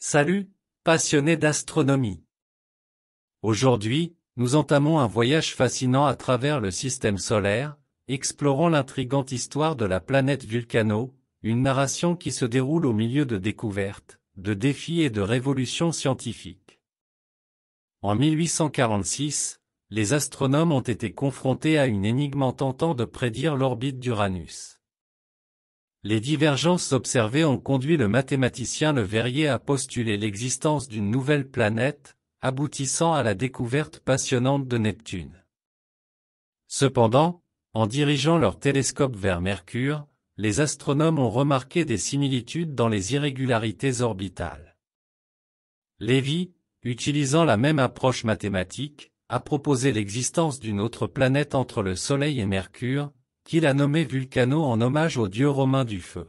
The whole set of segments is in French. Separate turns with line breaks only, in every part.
Salut, passionnés d'astronomie. Aujourd'hui, nous entamons un voyage fascinant à travers le système solaire, explorant l'intrigante histoire de la planète Vulcano, une narration qui se déroule au milieu de découvertes, de défis et de révolutions scientifiques. En 1846, les astronomes ont été confrontés à une énigme en tentant de prédire l'orbite d'Uranus. Les divergences observées ont conduit le mathématicien Le Verrier à postuler l'existence d'une nouvelle planète, aboutissant à la découverte passionnante de Neptune. Cependant, en dirigeant leur télescope vers Mercure, les astronomes ont remarqué des similitudes dans les irrégularités orbitales. Lévy, utilisant la même approche mathématique, a proposé l'existence d'une autre planète entre le Soleil et Mercure, qu'il a nommé Vulcano en hommage au dieu romain du feu.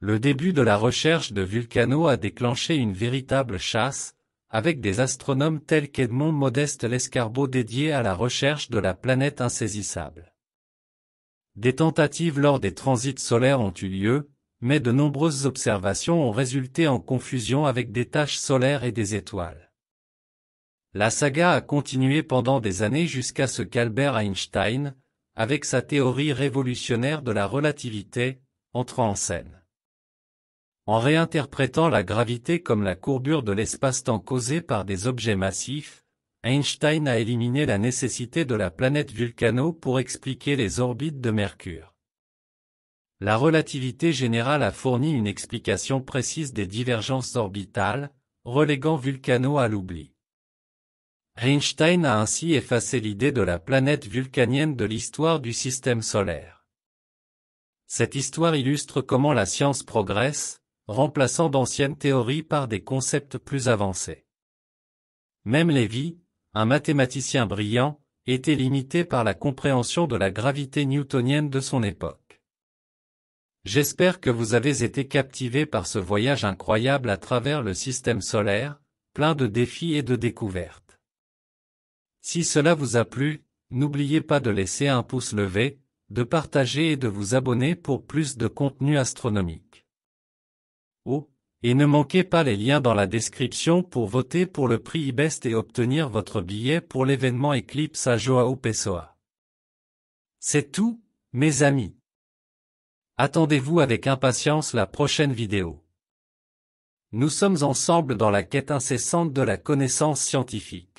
Le début de la recherche de Vulcano a déclenché une véritable chasse, avec des astronomes tels qu'Edmond Modeste Lescarbot dédié à la recherche de la planète insaisissable. Des tentatives lors des transits solaires ont eu lieu, mais de nombreuses observations ont résulté en confusion avec des taches solaires et des étoiles. La saga a continué pendant des années jusqu'à ce qu'Albert Einstein, avec sa théorie révolutionnaire de la relativité, entrant en scène. En réinterprétant la gravité comme la courbure de l'espace-temps causée par des objets massifs, Einstein a éliminé la nécessité de la planète Vulcano pour expliquer les orbites de Mercure. La relativité générale a fourni une explication précise des divergences orbitales, reléguant Vulcano à l'oubli. Einstein a ainsi effacé l'idée de la planète vulcanienne de l'histoire du système solaire. Cette histoire illustre comment la science progresse, remplaçant d'anciennes théories par des concepts plus avancés. Même Lévy, un mathématicien brillant, était limité par la compréhension de la gravité newtonienne de son époque. J'espère que vous avez été captivé par ce voyage incroyable à travers le système solaire, plein de défis et de découvertes. Si cela vous a plu, n'oubliez pas de laisser un pouce levé, de partager et de vous abonner pour plus de contenu astronomique. Oh, et ne manquez pas les liens dans la description pour voter pour le prix IBEST et obtenir votre billet pour l'événement Eclipse à Joao Pessoa. C'est tout, mes amis. Attendez-vous avec impatience la prochaine vidéo. Nous sommes ensemble dans la quête incessante de la connaissance scientifique.